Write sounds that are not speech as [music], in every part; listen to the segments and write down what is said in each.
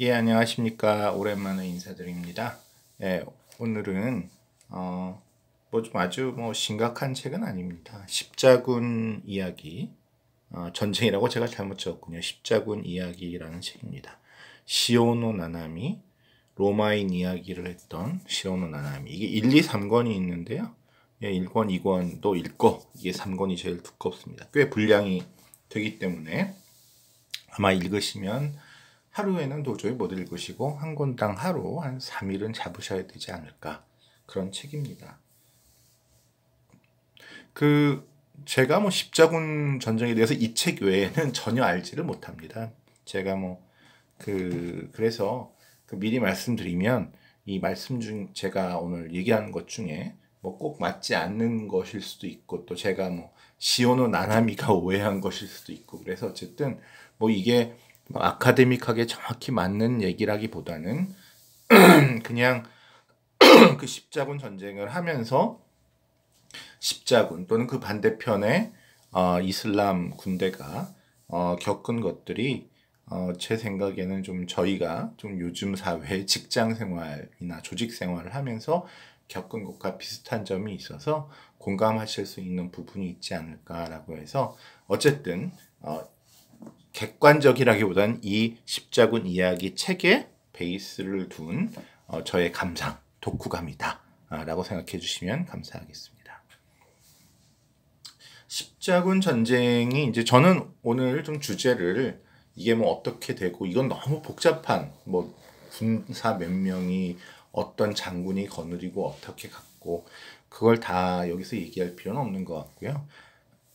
예, 안녕하십니까. 오랜만에 인사드립니다. 예, 오늘은 어, 뭐 좀 아주 뭐 심각한 책은 아닙니다. 십자군 이야기, 어, 전쟁이라고 제가 잘못 적었군요. 십자군 이야기라는 책입니다. 시오노 나나미, 로마인 이야기를 했던 시오노 나나미. 이게 1, 2, 3권이 있는데요. 예, 1권, 2권도 읽고 이게 3권이 제일 두껍습니다. 꽤 분량이 되기 때문에 아마 읽으시면 하루에는 도저히 못 읽으시고 한 권당 하루 한 3일은 잡으셔야 되지 않을까 그런 책입니다. 그 제가 뭐 십자군 전쟁에 대해서 이 책 외에는 [laughs] 전혀 알지를 못합니다. 제가 뭐 그 그래서 그 미리 말씀드리면 이 말씀 중 제가 오늘 얘기하것 중에 뭐 꼭 맞지 않는 것일 수도 있고 또 제가 뭐 시오노 나나미가 오해한 것일 수도 있고 그래서 어쨌든 뭐 이게 뭐 아카데믹하게 정확히 맞는 얘기라기보다는 [clears throat] 그냥 [clears throat] 그 십자군 전쟁을 하면서 십자군 또는 그 반대편의 어, 이슬람 군대가 어, 겪은 것들이 어, 제 생각에는 좀 저희가 좀 요즘 사회 직장 생활이나 조직 생활을 하면서 겪은 것과 비슷한 점이 있어서 공감하실 수 있는 부분이 있지 않을까라고 해서 어쨌든 어, 객관적이라기보단 이 십자군 이야기 책에 베이스를 둔 어, 저의 감상, 독후감이다. 아, 라고 생각해 주시면 감사하겠습니다. 십자군 전쟁이 이제 저는 오늘 좀 주제를 이게 뭐 어떻게 되고 이건 너무 복잡한 뭐 군사 몇 명이 어떤 장군이 거느리고 어떻게 갔고 그걸 다 여기서 얘기할 필요는 없는 것 같고요.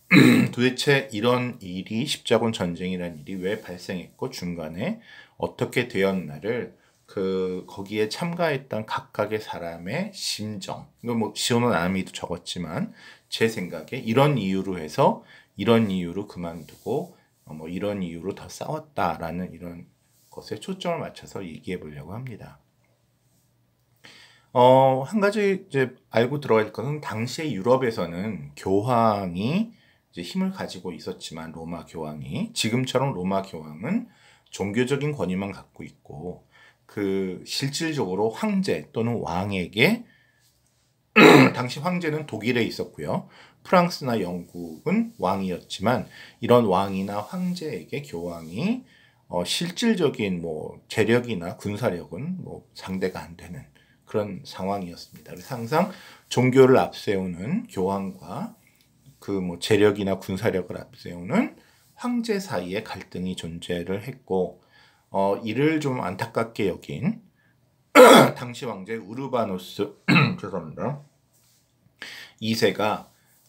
[clears throat] 도대체 이런 일이 십자군 전쟁이란 일이 왜 발생했고 중간에 어떻게 되었나를 그 거기에 참가했던 각각의 사람의 심정 이거 뭐 시온은 아미도 적었지만 제 생각에 이런 이유로 해서 이런 이유로 그만두고 어, 뭐 이런 이유로 더 싸웠다라는 이런 것에 초점을 맞춰서 얘기해 보려고 합니다. 어, 한 가지 이제 알고 들어갈 것은 당시에 유럽에서는 교황이 힘을 가지고 있었지만 로마 교황이 지금처럼 로마 교황은 종교적인 권위만 갖고 있고 그 실질적으로 황제 또는 왕에게 [clears throat] 당시 황제는 독일에 있었고요. 프랑스나 영국은 왕이었지만 이런 왕이나 황제에게 교황이 어, 실질적인 뭐 재력이나 군사력은 뭐 상대가 안 되는 그런 상황이었습니다. 그래서 항상 종교를 앞세우는 교황과 그뭐 재력이나 군사력을 앞세우는 황제 사이의 갈등이 존재를 했고 어, 이를 좀 안타깝게 여긴 [clears throat] 당시 황제 우르바노스 [clears throat] 죄송합니다 2세가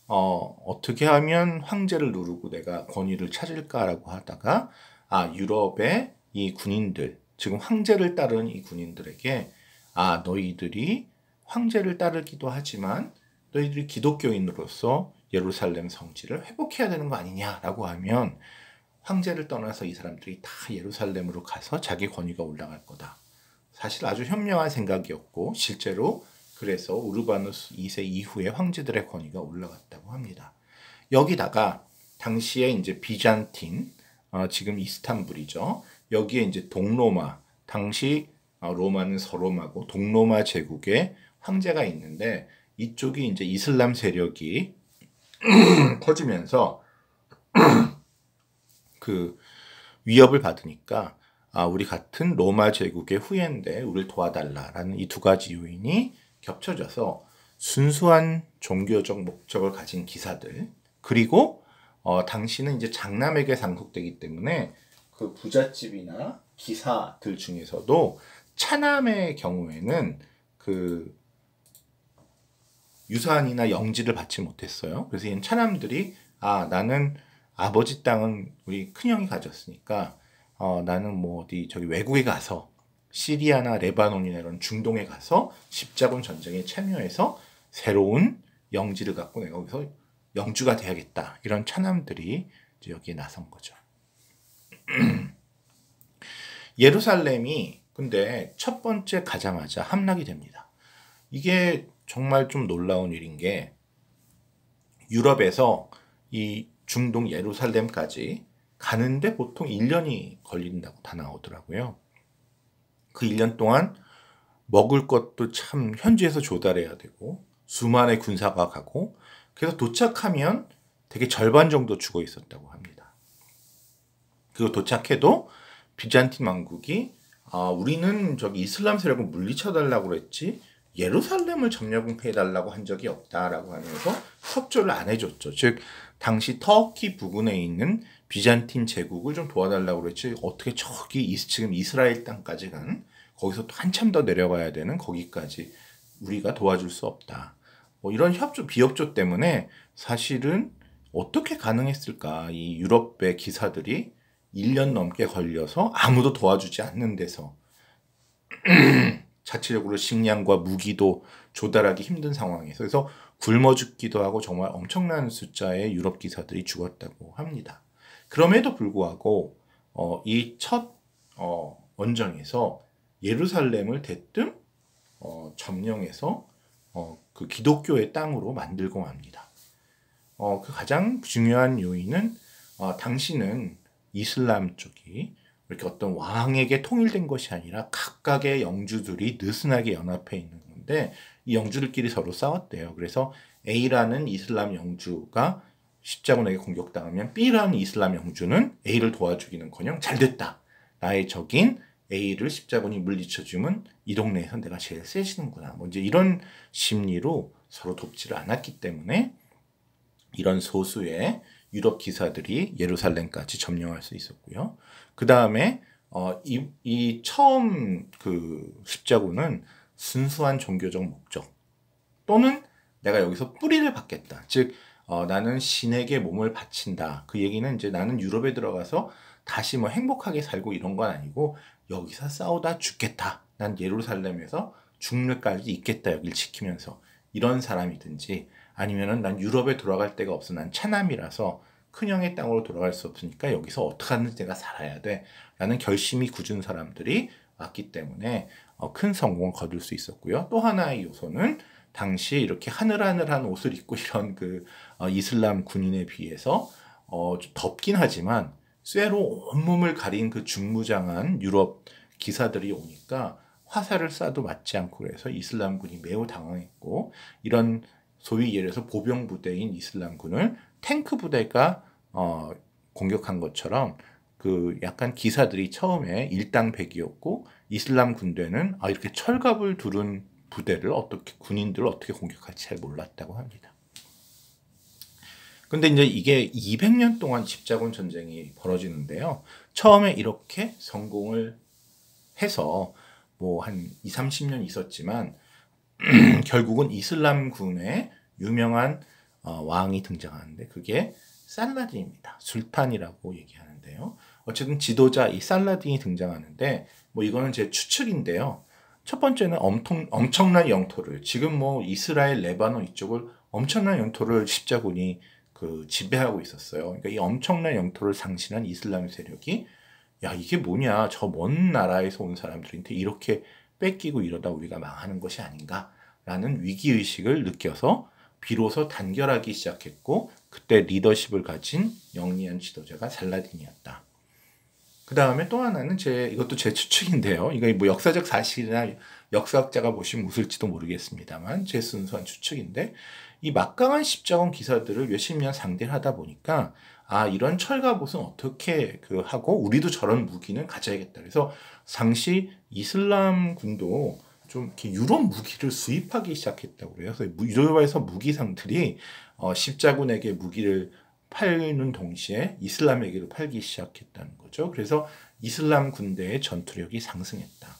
어, 어떻게 하면 황제를 누르고 내가 권위를 찾을까라고 하다가 아 유럽의 이 군인들 지금 황제를 따른 이 군인들에게 아 너희들이 황제를 따르기도 하지만 너희들이 기독교인으로서 예루살렘 성지를 회복해야 되는 거 아니냐라고 하면 황제를 떠나서 이 사람들이 다 예루살렘으로 가서 자기 권위가 올라갈 거다. 사실 아주 현명한 생각이었고 실제로 그래서 우르바누스 2세 이후에 황제들의 권위가 올라갔다고 합니다. 여기다가 당시에 이제 비잔틴 어, 지금 이스탄불이죠. 여기에 이제 동로마 당시 어, 로마는 서로마고 동로마 제국의 황제가 있는데 이쪽이 이제 이슬람 세력이 커지면서그 [clears throat] [clears throat] 위협을 받으니까 아, 우리 같은 로마 제국의 후예인데 우리를 도와달라라는 이 두 가지 요인이 겹쳐져서 순수한 종교적 목적을 가진 기사들 그리고 어, 당신은 이제 장남에게 상속되기 때문에 그 부잣집이나 기사들 중에서도 차남의 경우에는 그 유산이나 영지를 받지 못했어요. 그래서 이 차남들이 아 나는 아버지 땅은 우리 큰형이 가졌으니까 어, 나는 뭐 어디 저기 외국에 가서 시리아나 레바논이나 이런 중동에 가서 십자군 전쟁에 참여해서 새로운 영지를 갖고 내가 거기서 영주가 돼야겠다 이런 차남들이 여기에 나선 거죠. [clears throat] 예루살렘이 근데 첫 번째 가자마자 함락이 됩니다. 이게 정말 좀 놀라운 일인 게 유럽에서 이 중동 예루살렘까지 가는데 보통 1년이 걸린다고 다 나오더라고요. 그 1년 동안 먹을 것도 참 현지에서 조달해야 되고 수많은 군사가 가고 그래서 도착하면 되게 절반 정도 죽어 있었다고 합니다. 그리고 도착해도 비잔틴 왕국이 아, 우리는 저기 이슬람 세력을 물리쳐 달라고 그랬지 예루살렘을 점령공해달라고한 적이 없다라고 하면서 협조를 안 해줬죠. 즉 당시 터키 부근에 있는 비잔틴 제국을 좀 도와달라고 그랬지 어떻게 저기 지금 이스라엘 땅까지 간 거기서 또 한참 더 내려가야 되는 거기까지 우리가 도와줄 수 없다. 뭐 이런 협조 비협조 때문에 사실은 어떻게 가능했을까 이 유럽의 기사들이 1년 넘게 걸려서 아무도 도와주지 않는 데서 [clears throat] 자체적으로 식량과 무기도 조달하기 힘든 상황에서 그래서 굶어 죽기도 하고 정말 엄청난 숫자의 유럽 기사들이 죽었다고 합니다. 그럼에도 불구하고 어, 이첫 어, 원정에서 예루살렘을 대뜸 어, 점령해서 어, 그 기독교의 땅으로 만들고 맙니다. 어, 그 가장 중요한 요인은 어, 당시는 이슬람 쪽이 이렇게 어떤 왕에게 통일된 것이 아니라 각각의 영주들이 느슨하게 연합해 있는 건데 이 영주들끼리 서로 싸웠대요. 그래서 A라는 이슬람 영주가 십자군에게 공격당하면 B라는 이슬람 영주는 A를 도와주기는커녕 잘됐다. 나의 적인 A를 십자군이 물리쳐주면 이 동네에서 내가 제일 세지는구나. 뭐 이제 이런 심리로 서로 돕지를 않았기 때문에 이런 소수의 유럽 기사들이 예루살렘까지 점령할 수 있었고요. 그 다음에 어, 이, 이 처음 그 십자군은 순수한 종교적 목적 또는 내가 여기서 뿌리를 받겠다. 즉 어, 나는 신에게 몸을 바친다. 그 얘기는 이제 나는 유럽에 들어가서 다시 뭐 행복하게 살고 이런 건 아니고 여기서 싸우다 죽겠다. 난 예루살렘에서 죽을까지 있겠다. 여기를 지키면서 이런 사람이든지 아니면은 난 유럽에 돌아갈 데가 없어. 난 차남이라서 큰형의 땅으로 돌아갈 수 없으니까 여기서 어떻게 하든 내가 살아야 돼. 라는 결심이 굳은 사람들이 왔기 때문에 어, 큰 성공을 거둘 수 있었고요. 또 하나의 요소는 당시 이렇게 하늘하늘한 옷을 입고 이런 그 어, 이슬람 군인에 비해서 어, 덥긴 하지만 쇠로 온몸을 가린 그 중무장한 유럽 기사들이 오니까 화살을 쏴도 맞지 않고 그래서 이슬람군이 매우 당황했고 이런 소위 예를 들어서 보병 부대인 이슬람군을 탱크 부대가 어, 공격한 것처럼 그 약간 기사들이 처음에 일당백이었고 이슬람 군대는 아 이렇게 철갑을 두른 부대를 어떻게 군인들을 어떻게 공격할지 잘 몰랐다고 합니다. 근데 이제 이게 200년 동안 집자군 전쟁이 벌어지는데요. 처음에 이렇게 성공을 해서 뭐 한 2, 30년 있었지만 [clears throat] 결국은 이슬람군의 유명한 어, 왕이 등장하는데 그게 살라딘입니다. 술탄이라고 얘기하는데요. 어쨌든 지도자 이 살라딘이 등장하는데 뭐 이거는 제 추측인데요. 첫 번째는 엄통, 엄청난 영토를 지금 뭐 이스라엘 레바논 이쪽을 엄청난 영토를 십자군이 그 지배하고 있었어요. 그러니까 이 엄청난 영토를 상실한 이슬람 세력이 야 이게 뭐냐 저 먼 나라에서 온 사람들한테 이렇게 뺏기고 이러다 우리가 망하는 것이 아닌가라는 위기의식을 느껴서 비로소 단결하기 시작했고 그때 리더십을 가진 영리한 지도자가 살라딘이었다. 그 다음에 또 하나는 제 이것도 제 추측인데요. 이거 뭐 역사적 사실이나 역사학자가 보시면 웃을지도 모르겠습니다만 제 순수한 추측인데 이 막강한 십자군 기사들을 몇십년 상대를 하다 보니까 아 이런 철갑옷은 어떻게 그 하고 우리도 저런 무기는 가져야겠다. 그래서 당시 이슬람군도 좀 이렇게 유럽 무기를 수입하기 시작했다고 그래요. 그래서 유럽에서 무기상들이 어, 십자군에게 무기를 팔는 동시에 이슬람에게도 팔기 시작했다는 거죠. 그래서 이슬람 군대의 전투력이 상승했다.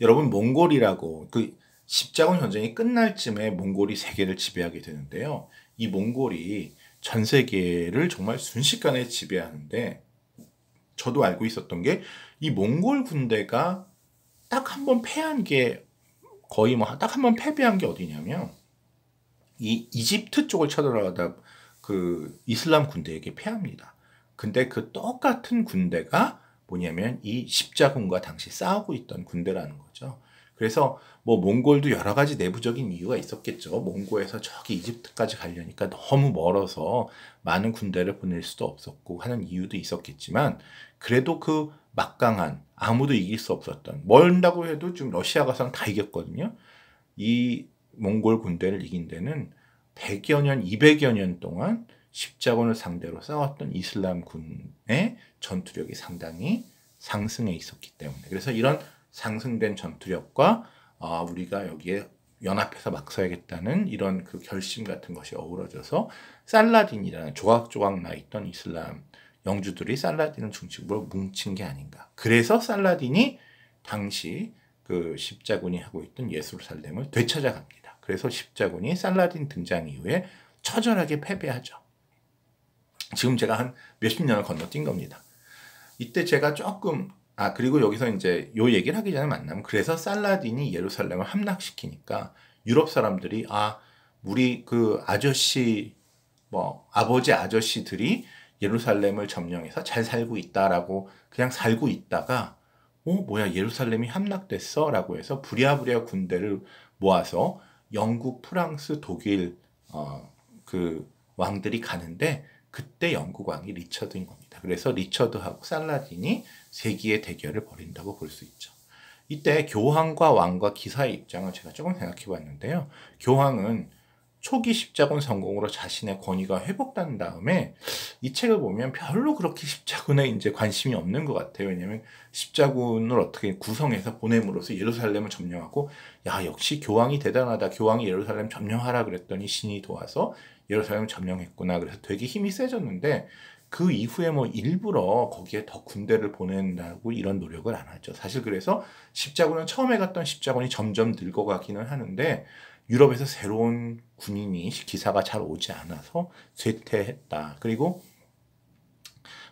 여러분 몽골이라고 그 십자군 전쟁이 끝날 쯤에 몽골이 세계를 지배하게 되는데요. 이 몽골이 전 세계를 정말 순식간에 지배하는데 저도 알고 있었던 게 이 몽골 군대가 딱 한 번 패한 게 거의 뭐 딱 한 번 패배한 게 어디냐면 이 이집트 쪽을 쳐들어가다 그 이슬람 군대에게 패합니다. 근데 그 똑같은 군대가 뭐냐면 이 십자군과 당시 싸우고 있던 군대라는 거죠. 그래서 뭐 몽골도 여러 가지 내부적인 이유가 있었겠죠. 몽골에서 저기 이집트까지 가려니까 너무 멀어서 많은 군대를 보낼 수도 없었고 하는 이유도 있었겠지만 그래도 그 막강한 아무도 이길 수 없었던 멀다고 해도 지금 러시아가선 다 이겼거든요. 이 몽골 군대를 이긴 데는 100여 년, 200여 년 동안 십자군을 상대로 싸웠던 이슬람 군의 전투력이 상당히 상승해 있었기 때문에 그래서 이런 상승된 전투력과 어, 우리가 여기에 연합해서 막서야겠다는 이런 그 결심 같은 것이 어우러져서 살라딘이라는 조각조각 나 있던 이슬람 영주들이 살라딘을 중심으로 뭉친 게 아닌가. 그래서 살라딘이 당시 그 십자군이 하고 있던 예술살렘을 되찾아갑니다. 그래서 십자군이 살라딘 등장 이후에 처절하게 패배하죠. 지금 제가 한 몇십 년을 건너뛴 겁니다. 이때 제가 조금 아 그리고 여기서 이제 요 얘기를 하기 전에 만나면 그래서 살라딘이 예루살렘을 함락시키니까 유럽 사람들이 아 우리 그 아저씨 뭐 아버지 아저씨들이 예루살렘을 점령해서 잘 살고 있다라고 그냥 살고 있다가 어 뭐야 예루살렘이 함락됐어라고 해서 부랴부랴 군대를 모아서 영국, 프랑스, 독일 어 그 왕들이 가는데 그때 영국 왕이 리처드인 겁니다. 그래서 리처드하고 살라딘이 세기의 대결을 벌인다고 볼 수 있죠. 이때 교황과 왕과 기사의 입장을 제가 조금 생각해 봤는데요. 교황은 초기 십자군 성공으로 자신의 권위가 회복된 다음에 이 책을 보면 별로 그렇게 십자군에 이제 관심이 없는 것 같아요. 왜냐면 십자군을 어떻게 구성해서 보냄으로써 예루살렘을 점령하고 야 역시 교황이 대단하다. 교황이 예루살렘 점령하라 그랬더니 신이 도와서 예루살렘 점령했구나. 그래서 되게 힘이 세졌는데 그 이후에 뭐 일부러 거기에 더 군대를 보낸다고 이런 노력을 안 하죠. 사실 그래서 십자군은 처음에 갔던 십자군이 점점 늙어가기는 하는데 유럽에서 새로운 군인이 기사가 잘 오지 않아서 쇠퇴했다. 그리고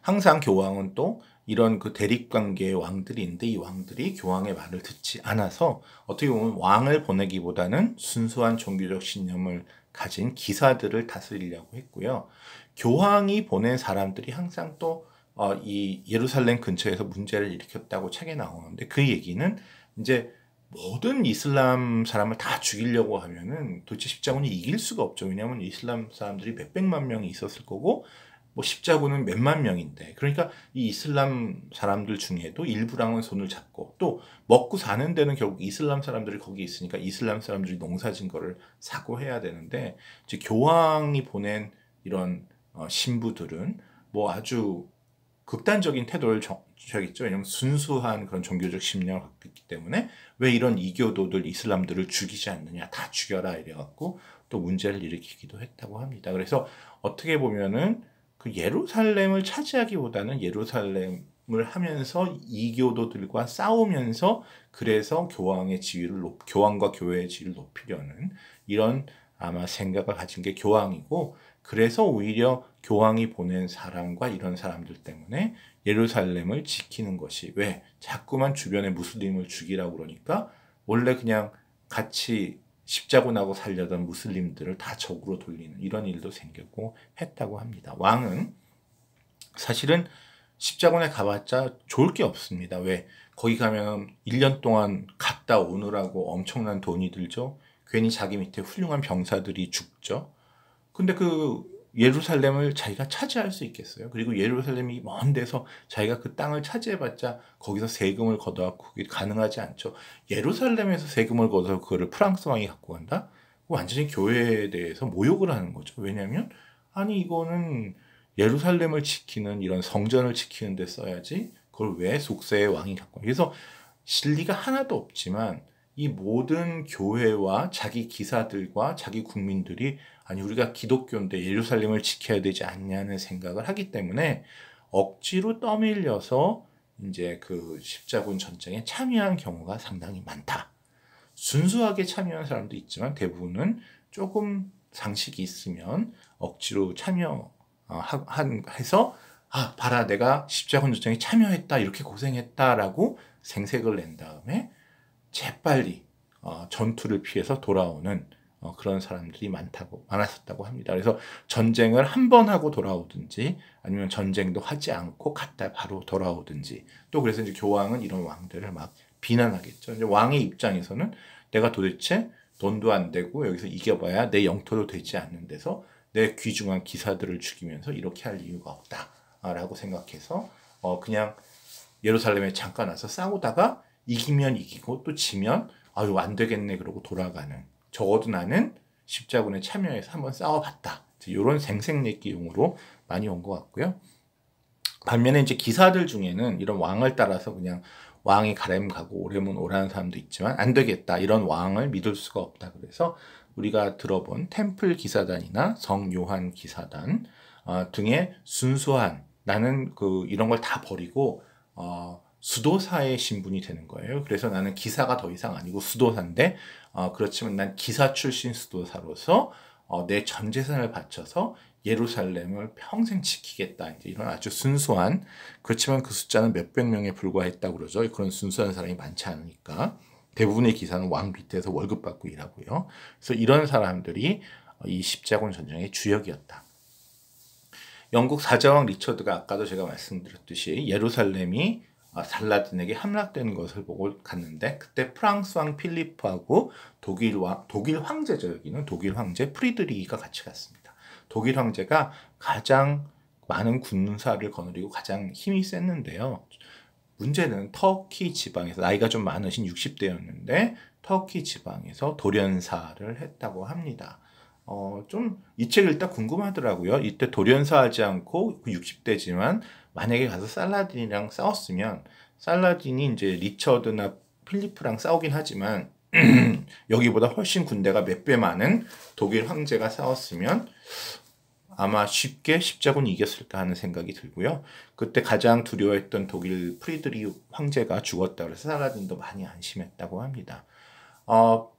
항상 교황은 또 이런 그 대립관계의 왕들이 있는데 이 왕들이 교황의 말을 듣지 않아서 어떻게 보면 왕을 보내기보다는 순수한 종교적 신념을 가진 기사들을 다스리려고 했고요. 교황이 보낸 사람들이 항상 또이 어, 예루살렘 근처에서 문제를 일으켰다고 책에 나오는데 그 얘기는 이제 모든 이슬람 사람을 다 죽이려고 하면은 도대체 십자군이 이길 수가 없죠. 왜냐하면 이슬람 사람들이 몇백만 명이 있었을 거고 뭐 십자군은 몇만 명인데 그러니까 이 이슬람 사람들 중에도 일부랑은 손을 잡고 또 먹고 사는 데는 결국 이슬람 사람들이 거기 있으니까 이슬람 사람들이 농사진 거를 사고 해야 되는데 이제 교황이 보낸 이런 어, 신부들은 뭐 아주 극단적인 태도를 취하겠죠. 왜냐면 순수한 그런 종교적 심령을 갖고 있기 때문에 왜 이런 이교도들 이슬람들을 죽이지 않느냐 다 죽여라 이래갖고 또 문제를 일으키기도 했다고 합니다. 그래서 어떻게 보면은 그 예루살렘을 차지하기보다는 예루살렘을 하면서 이교도들과 싸우면서 그래서 교황의 지위를 높, 교황과 교회의 지위를 높이려는 이런 아마 생각을 가진 게 교황이고 그래서 오히려 교황이 보낸 사람과 이런 사람들 때문에 예루살렘을 지키는 것이 왜 자꾸만 주변의 무슬림을 죽이라고 그러니까 원래 그냥 같이 십자고 나고 살려던 무슬림들을 다 적으로 돌리는 이런 일도 생겼고 했다고 합니다. 왕은 사실은 십자군에 가봤자 좋을 게 없습니다. 왜? 거기 가면 1년 동안 갔다 오느라고 엄청난 돈이 들죠. 괜히 자기 밑에 훌륭한 병사들이 죽죠. 근데 그 예루살렘을 자기가 차지할 수 있겠어요? 그리고 예루살렘이 먼 데서 자기가 그 땅을 차지해봤자 거기서 세금을 걷어갖고 그게 가능하지 않죠. 예루살렘에서 세금을 걷어서 그거를 프랑스 왕이 갖고 간다? 완전히 교회에 대해서 모욕을 하는 거죠. 왜냐하면 아니 이거는 예루살렘을 지키는 이런 성전을 지키는 데 써야지 그걸 왜 속세의 왕이 갖고 간다? 그래서 진리가 하나도 없지만 이 모든 교회와 자기 기사들과 자기 국민들이 아니 우리가 기독교인데 예루살렘을 지켜야 되지 않냐는 생각을 하기 때문에 억지로 떠밀려서 이제 그 십자군 전쟁에 참여한 경우가 상당히 많다. 순수하게 참여한 사람도 있지만 대부분은 조금 상식이 있으면 억지로 참여해서 어, 아 봐라 내가 십자군 전쟁에 참여했다 이렇게 고생했다라고 생색을 낸 다음에 재빨리 어, 전투를 피해서 돌아오는 어, 그런 사람들이 많다고 많았었다고 합니다. 그래서 전쟁을 한 번 하고 돌아오든지 아니면 전쟁도 하지 않고 갔다 바로 돌아오든지 또 그래서 이제 교황은 이런 왕들을 막 비난하겠죠. 이제 왕의 입장에서는 내가 도대체 돈도 안 되고 여기서 이겨봐야 내 영토도 되지 않는 데서 내 귀중한 기사들을 죽이면서 이렇게 할 이유가 없다라고 생각해서 어 그냥 예루살렘에 잠깐 와서 싸우다가 이기면 이기고 또 지면 아유 안 되겠네 그러고 돌아가는 적어도 나는 십자군에 참여해서 한번 싸워봤다. 이런 생색내기 용으로 많이 온 것 같고요. 반면에 이제 기사들 중에는 이런 왕을 따라서 그냥 왕이 가렘 가고 오래면 오라는 사람도 있지만 안 되겠다. 이런 왕을 믿을 수가 없다. 그래서 우리가 들어본 템플 기사단이나 성 요한 기사단 어, 등의 순수한 나는 그 이런 걸 다 버리고 어, 수도사의 신분이 되는 거예요. 그래서 나는 기사가 더 이상 아니고 수도사인데, 어, 그렇지만 난 기사 출신 수도사로서 어, 내전 재산을 바쳐서 예루살렘을 평생 지키겠다. 이제 이런 아주 순수한, 그렇지만 그 숫자는 몇백 명에 불과했다고 그러죠. 그런 순수한 사람이 많지 않으니까. 대부분의 기사는 왕 밑에서 월급 받고 일하고요. 그래서 이런 사람들이 어, 이 십자군 전쟁의 주역이었다. 영국 사자왕 리처드가 아까도 제가 말씀드렸듯이 예루살렘이 어, 살라딘에게 함락된 것을 보고 갔는데 그때 프랑스 왕 필리프하고 독일 왕 독일 황제죠 여기는 독일 황제 프리드리히가 같이 갔습니다. 독일 황제가 가장 많은 군사를 거느리고 가장 힘이 셌는데요. 문제는 터키 지방에서 나이가 좀 많으신 60대였는데 터키 지방에서 돌연사를 했다고 합니다. 어, 좀 이책 일단 궁금하더라고요. 이때 돌연사하지 않고 60대지만 그 만약에 가서 살라딘이랑 싸웠으면 살라딘이 이제 리처드나 필리프랑 싸우긴 하지만 [clears throat] 여기보다 훨씬 군대가 몇 배 많은 독일 황제가 싸웠으면 아마 쉽게 십자군 이겼을까 하는 생각이 들고요. 그때 가장 두려워했던 독일 프리드리 황제가 죽었다 그래서 살라딘도 많이 안심했다고 합니다. 어,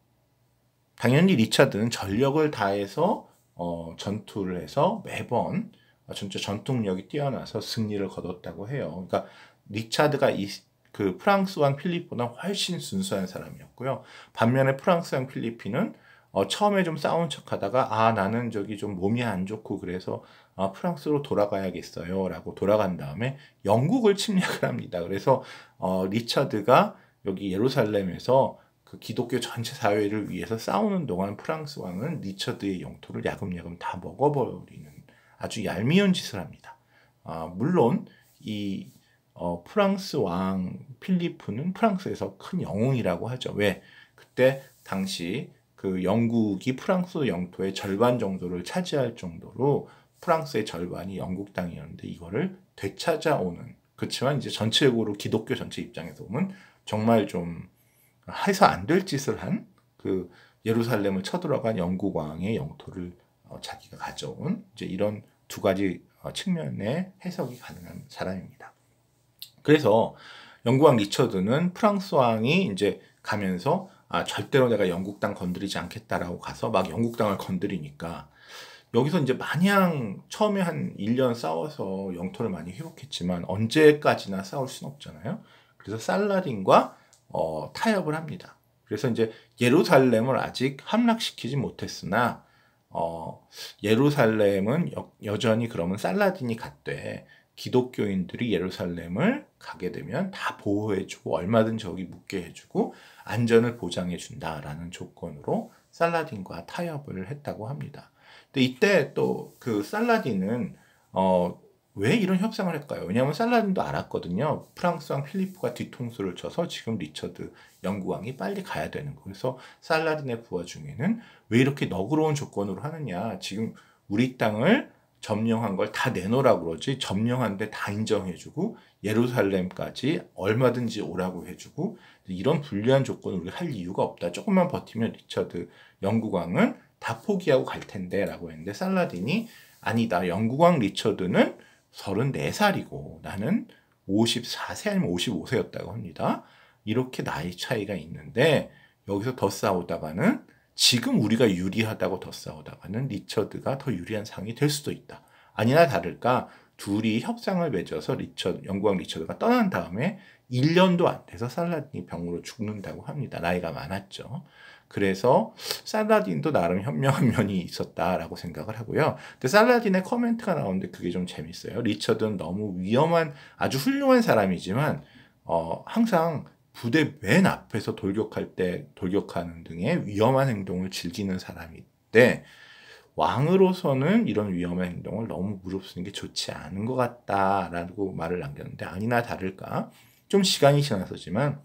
당연히 리차드는 전력을 다해서 어, 전투를 해서 매번 아, 진짜 전통력이 뛰어나서 승리를 거뒀다고 해요. 그러니까 리차드가 이, 그 프랑스 왕 필립보다 훨씬 순수한 사람이었고요. 반면에 프랑스 왕 필리피는 어, 처음에 좀 싸운 척 하다가, 아, 나는 저기 좀 몸이 안 좋고, 그래서, 아, 프랑스로 돌아가야겠어요. 라고 돌아간 다음에 영국을 침략을 합니다. 그래서, 어, 리차드가 여기 예루살렘에서 그 기독교 전체 사회를 위해서 싸우는 동안 프랑스 왕은 리처드의 영토를 야금야금 다 먹어버리는 아주 얄미운 짓을 합니다. 아, 물론 이 어, 프랑스 왕 필리프는 프랑스에서 큰 영웅이라고 하죠. 왜? 그때 당시 그 영국이 프랑스 영토의 절반 정도를 차지할 정도로 프랑스의 절반이 영국 땅이었는데 이거를 되찾아오는 그렇지만 이제 전체적으로 기독교 전체 입장에서 보면 정말 좀 해서 안 될 짓을 한 그 예루살렘을 쳐들어간 영국 왕의 영토를 어, 자기가 가져온 이제 이런 두 가지 어, 측면의 해석이 가능한 사람입니다. 그래서 영국왕 리처드는 프랑스 왕이 이제 가면서 아 절대로 내가 영국당 건드리지 않겠다라고 가서 막 영국당을 건드리니까 여기서 이제 마냥 처음에 한 1년 싸워서 영토를 많이 회복했지만 언제까지나 싸울 수는 없잖아요. 그래서 살라딘과 어, 타협을 합니다. 그래서 이제 예루살렘을 아직 함락시키지 못했으나 어, 예루살렘은 여, 여전히 그러면 살라딘이 갔대. 기독교인들이 예루살렘을 가게 되면 다 보호해주고 얼마든 저기 묵게 해주고 안전을 보장해준다라는 조건으로 살라딘과 타협을 했다고 합니다. 근데 이때 또 그 살라딘은 어왜 이런 협상을 할까요? 왜냐하면 살라딘도 알았거든요. 프랑스왕 필리프가 뒤통수를 쳐서 지금 리처드 영국왕이 빨리 가야 되는 거. 그래서 살라딘의 부하 중에는 왜 이렇게 너그러운 조건으로 하느냐. 지금 우리 땅을 점령한 걸 다 내놓으라 고 그러지 점령한데 다 인정해주고 예루살렘까지 얼마든지 오라고 해주고 이런 불리한 조건을 우리 가할 이유가 없다. 조금만 버티면 리처드 영국왕은 다 포기하고 갈 텐데 라고 했는데 살라딘이 아니다. 영국왕 리처드는 34살이고 나는 54세 아니면 55세였다고 합니다. 이렇게 나이 차이가 있는데 여기서 더 싸우다가는 지금 우리가 유리하다고 더 싸우다가는 리처드가 더 유리한 상이될 수도 있다. 아니나 다를까 둘이 협상을 맺어서 리처드, 영국 리처드가 떠난 다음에 1년도 안 돼서 살라딘이 병으로 죽는다고 합니다. 나이가 많았죠. 그래서 살라딘도 나름 현명한 [laughs] 면이 있었다라고 생각을 하고요. 근데 살라딘의 커멘트가 나오는데 그게 좀 재밌어요. 리처드는 너무 위험한 아주 훌륭한 사람이지만 어, 항상 부대 맨 앞에서 돌격할 때 돌격하는 등의 위험한 행동을 즐기는 사람인데 왕으로서는 이런 위험한 행동을 너무 무릅쓰는 게 좋지 않은 것 같다라고 말을 남겼는데 아니나 다를까 좀 시간이 지났었지만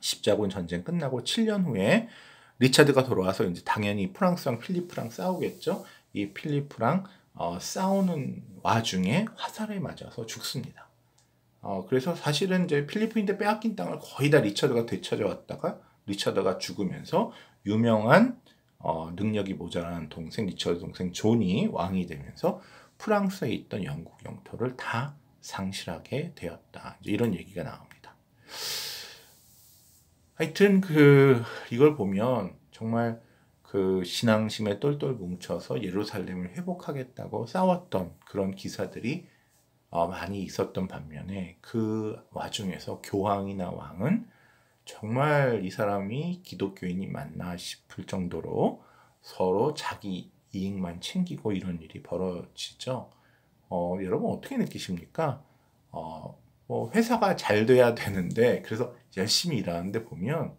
십자군 전쟁 끝나고 7년 후에 리차드가 돌아와서 이제 당연히 프랑스랑 필리프랑 싸우겠죠. 이 필리프랑 어, 싸우는 와중에 화살에 맞아서 죽습니다. 어, 그래서 사실은 이제 필리핀인데 빼앗긴 땅을 거의 다 리차드가 되찾아왔다가 리차드가 죽으면서 유명한 어, 능력이 모자란 동생 리처드 동생 존이 왕이 되면서 프랑스에 있던 영국 영토를 다 상실하게 되었다. 이런 얘기가 나옵니다. 하여튼 그 이걸 보면 정말 그 신앙심에 똘똘 뭉쳐서 예루살렘을 회복하겠다고 싸웠던 그런 기사들이 어, 많이 있었던 반면에 그 와중에서 교황이나 왕은 정말 이 사람이 기독교인이 맞나 싶을 정도로 서로 자기 이익만 챙기고 이런 일이 벌어지죠. 어, 여러분 어떻게 느끼십니까? 어, 뭐 회사가 잘 돼야 되는데 그래서 열심히 일하는데 보면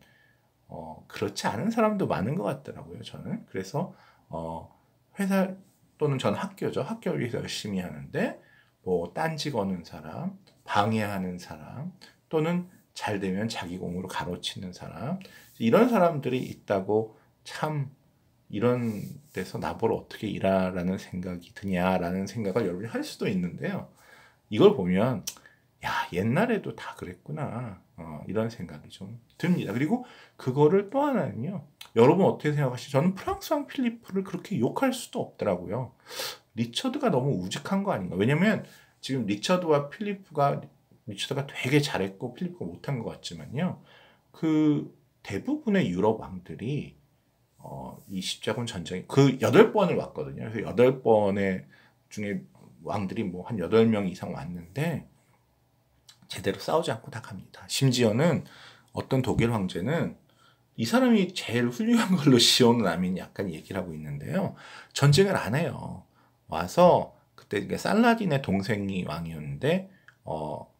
어, 그렇지 않은 사람도 많은 것 같더라고요. 저는 그래서 어, 회사 또는 전 학교죠. 학교를 위해서 열심히 하는데 뭐 딴지 거는 사람, 방해하는 사람 또는 잘 되면 자기 공으로 가로치는 사람 이런 사람들이 있다고 참 이런 데서 나보러 어떻게 일하라는 생각이 드냐라는 생각을 여러분이 할 수도 있는데요. 이걸 보면 야 옛날에도 다 그랬구나 어, 이런 생각이 좀 듭니다. 그리고 그거를 또 하나는요. 여러분 어떻게 생각하시죠? 저는 프랑스왕 필리프를 그렇게 욕할 수도 없더라고요. 리처드가 너무 우직한 거 아닌가? 왜냐면 지금 리처드와 필리프가 리처드가 되게 잘했고 필리프가 못한 것 같지만요. 그 대부분의 유럽 왕들이 어, 이 십자군 전쟁이 그 여덟 번을 왔거든요. 그래서 여덟 번의 중에 왕들이 뭐 한 여덟 명 이상 왔는데 제대로 싸우지 않고 다 갑니다. 심지어는 어떤 독일 황제는 이 사람이 제일 훌륭한 걸로 시온 [laughs] 라민 약간 얘기를 하고 있는데요. 전쟁을 안 해요. 와서 그때 이게 살라딘의 동생이 왕이었는데 어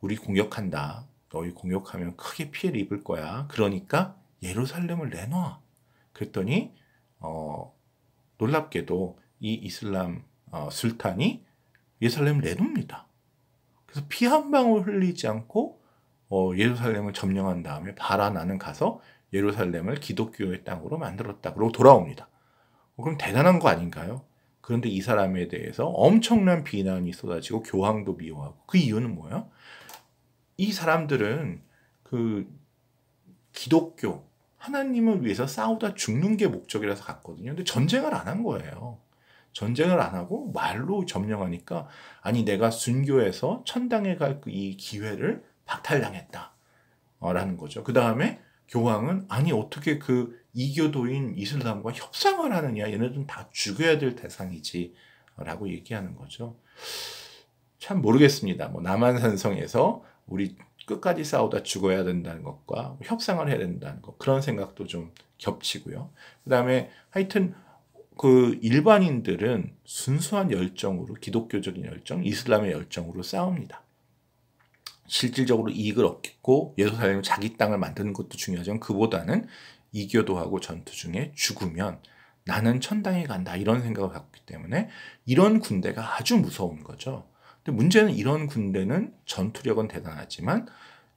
우리 공격한다. 너희 공격하면 크게 피해를 입을 거야. 그러니까 예루살렘을 내놔. 그랬더니 어, 놀랍게도 이 이슬람 어, 술탄이 예루살렘을 내둡니다. 그래서 피 한 방울 흘리지 않고 어, 예루살렘을 점령한 다음에 바라나는 가서 예루살렘을 기독교의 땅으로 만들었다. 그러고 돌아옵니다. 어, 그럼 대단한 거 아닌가요? 그런데 이 사람에 대해서 엄청난 비난이 쏟아지고 교황도 미워하고 그 이유는 뭐예요? 이 사람들은 그 기독교 하나님을 위해서 싸우다 죽는 게 목적이라서 갔거든요. 근데 전쟁을 안 한 거예요. 전쟁을 안 하고 말로 점령하니까 아니 내가 순교해서 천당에 갈이 그 기회를 박탈당했다. 라는 거죠. 그 다음에 교황은 아니 어떻게 그 이교도인 이슬람과 협상을 하느냐 얘네들은 다 죽여야 될 대상이지 라고 얘기하는 거죠. 참 모르겠습니다. 뭐 남한산성에서 우리 끝까지 싸우다 죽어야 된다는 것과 협상을 해야 된다는 것 그런 생각도 좀 겹치고요. 그다음에 하여튼 그 일반인들은 순수한 열정으로 기독교적인 열정, 이슬람의 열정으로 싸웁니다. 실질적으로 이익을 얻고 예루살렘 자기 땅을 만드는 것도 중요하지만 그보다는 이교도 하고 전투 중에 죽으면 나는 천당에 간다 이런 생각을 갖기 때문에 이런 군대가 아주 무서운 거죠. 근데 문제는 이런 군대는 전투력은 대단하지만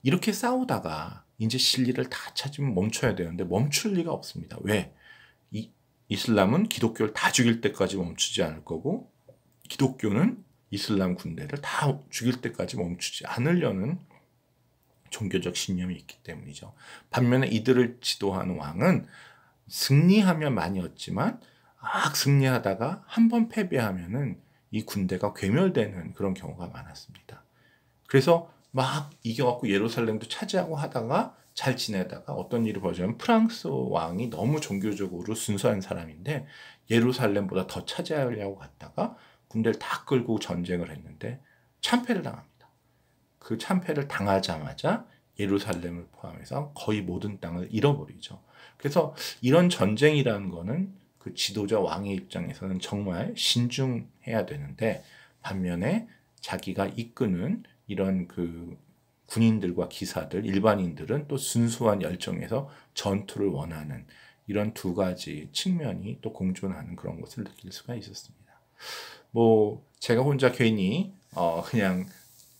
이렇게 싸우다가 이제 실리를다 찾으면 멈춰야 되는데 멈출 리가 없습니다. 왜? 이, 이슬람은 기독교를 다 죽일 때까지 멈추지 않을 거고 기독교는 이슬람 군대를 다 죽일 때까지 멈추지 않으려는 종교적 신념이 있기 때문이죠. 반면에 이들을 지도하는 왕은 승리하면 많이 얻지만 막 승리하다가 한 번 패배하면은 이 군대가 괴멸되는 그런 경우가 많았습니다. 그래서 막 이겨갖고 예루살렘도 차지하고 하다가 잘 지내다가 어떤 일이 벌어지면 프랑스 왕이 너무 종교적으로 순수한 사람인데 예루살렘보다 더 차지하려고 갔다가 군대를 다 끌고 전쟁을 했는데 참패를 당합니다. 그 참패를 당하자마자 예루살렘을 포함해서 거의 모든 땅을 잃어버리죠. 그래서 이런 전쟁이라는 거는 그 지도자 왕의 입장에서는 정말 신중해야 되는데 반면에 자기가 이끄는 이런 그 군인들과 기사들, 일반인들은 또 순수한 열정에서 전투를 원하는 이런 두 가지 측면이 또 공존하는 그런 것을 느낄 수가 있었습니다. 뭐 제가 혼자 괜히 어 그냥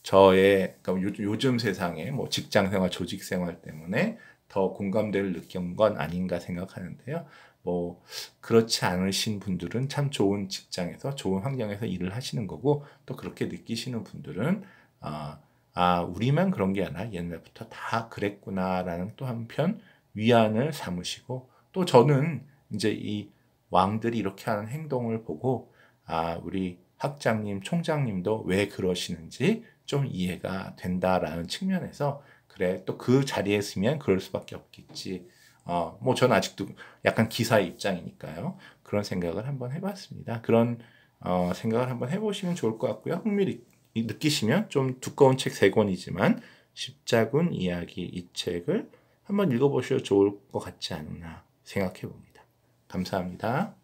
저의 그러니까 요즘 세상에 뭐 직장 생활, 조직 생활 때문에 더 공감대를 느낀 건 아닌가 생각하는데요. 뭐 그렇지 않으신 분들은 참 좋은 직장에서 좋은 환경에서 일을 하시는 거고 또 그렇게 느끼시는 분들은 아, 아 우리만 그런 게 아니라 옛날부터 다 그랬구나라는 또 한편 위안을 삼으시고 또 저는 이제 이 왕들이 이렇게 하는 행동을 보고 아 우리 학장님 총장님도 왜 그러시는지 좀 이해가 된다라는 측면에서 그래 또 그 자리에 있으면 그럴 수밖에 없겠지. 어, 뭐 저는 아직도 약간 기사의 입장이니까요. 그런 생각을 한번 해봤습니다. 그런 어, 생각을 한번 해보시면 좋을 것 같고요. 흥미를 느끼시면 좀 두꺼운 책 세 권이지만 십자군 이야기 이 책을 한번 읽어보셔도 좋을 것 같지 않나 생각해 봅니다. 감사합니다.